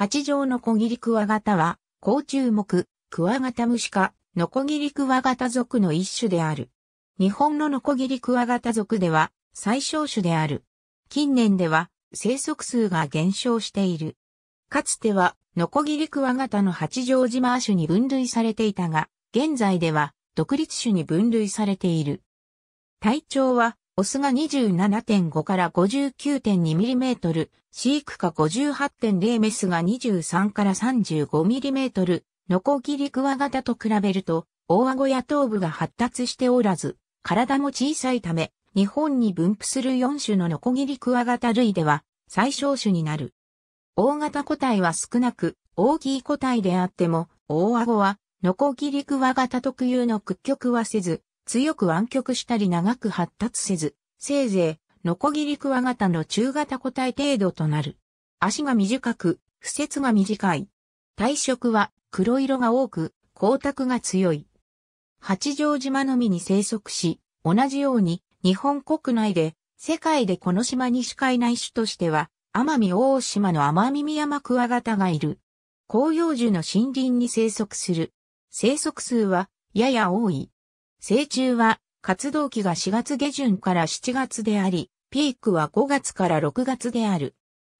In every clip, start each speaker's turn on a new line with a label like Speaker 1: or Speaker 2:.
Speaker 1: 八条のギリクワガタは、甲虫目、クワガタムシ科、ノコギリクワガタ属の一種である。日本のノコギリクワガタ属では最小種である。近年では生息数が減少している。かつてはノコギリクワガタの八丈島種に分類されていたが、現在では独立種に分類されている。体長はオスが27.5から59.2 m m 飼育下58.0メスが23から35 m m ノコギリクワガタと比べると、大顎や頭部が発達しておらず、体も小さいため、日本に分布する4種のノコギリクワガタ類では、最小種になる。大型個体は少なく、大きい個体であっても、大顎は、ノコギリクワガタ特有の屈曲はせず、強く湾曲したり長く発達せず、せいぜい、ノコギリクワガタの中型個体程度となる。足が短く、不節が短い。体色は黒色が多く、光沢が強い。八丈島のみに生息し、同じように日本国内で世界でこの島にしかいない種としては、奄美大島の奄美ミヤマクワガタがいる。広葉樹の森林に生息する。生息数はやや多い。成虫は活動期が4月下旬から7月であり、ピークは5月から6月である。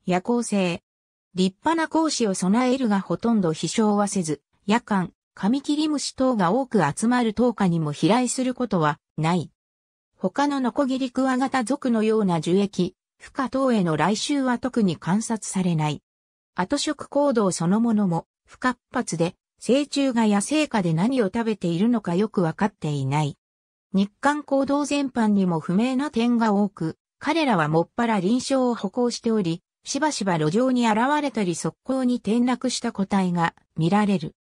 Speaker 1: 夜行性。立派な講師を備えるがほとんど飛翔はせず、夜間、カミキリムシ等が多く集まる10日にも飛来することはない。他のノコギリクワガタ族のような樹液、孵化等への来襲は特に観察されない。後食行動そのものも不活発で成虫が野生下で何を食べているのかよくわかっていない。日韓行動全般にも不明な点が多く、彼らはもっぱら臨床を歩行しており、しばしば路上に現れたり速攻に転落した個体が見られる。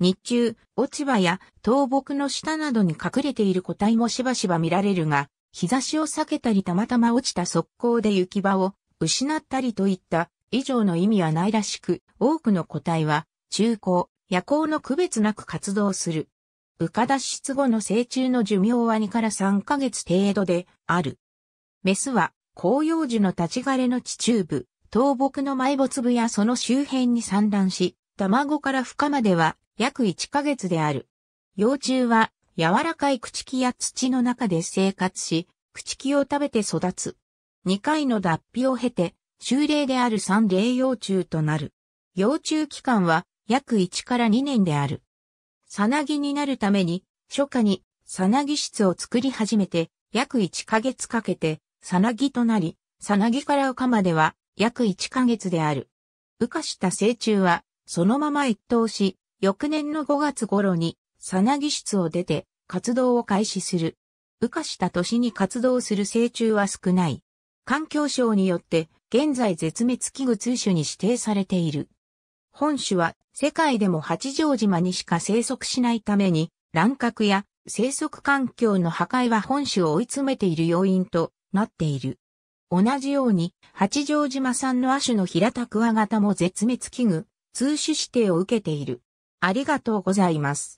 Speaker 1: 日中、落ち葉や倒木の下などに隠れている個体もしばしば見られるが、日差しを避けたりたまたま落ちた速攻で行き場を失ったりといった以上の意味はないらしく、多くの個体は中高、夜行の区別なく活動する。羽化脱出後の成虫の寿命は2から3ヶ月程度である。メスは紅葉樹の立ち枯れの地中部、倒木の埋没部やその周辺に産卵し、卵から孵化までは約1ヶ月である。幼虫は柔らかい朽木や土の中で生活し、朽木を食べて育つ。2回の脱皮を経て、修霊である三霊幼虫となる。幼虫期間は約1から2年である。さなぎになるために、初夏にさなぎ室を作り始めて、約1ヶ月かけて、さなぎとなり、さなぎから丘までは約1ヶ月である。羽化した成虫は、そのまま越冬し、翌年の5月頃に、さなぎ室を出て、活動を開始する。羽化した年に活動する成虫は少ない。環境省によって、現在絶滅危惧通種に指定されている。本種は世界でも八丈島にしか生息しないために、乱獲や生息環境の破壊は本種を追い詰めている要因となっている。同じように、八丈島産の亜種の平田クワガタも絶滅危惧、通種指定を受けている。ありがとうございます。